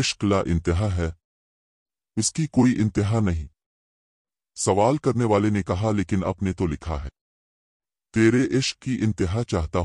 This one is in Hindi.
इश्क ला इंतहा है इसकी कोई इंतहा नहीं सवाल करने वाले ने कहा लेकिन अपने तो लिखा है तेरे इश्क की इंतहा चाहता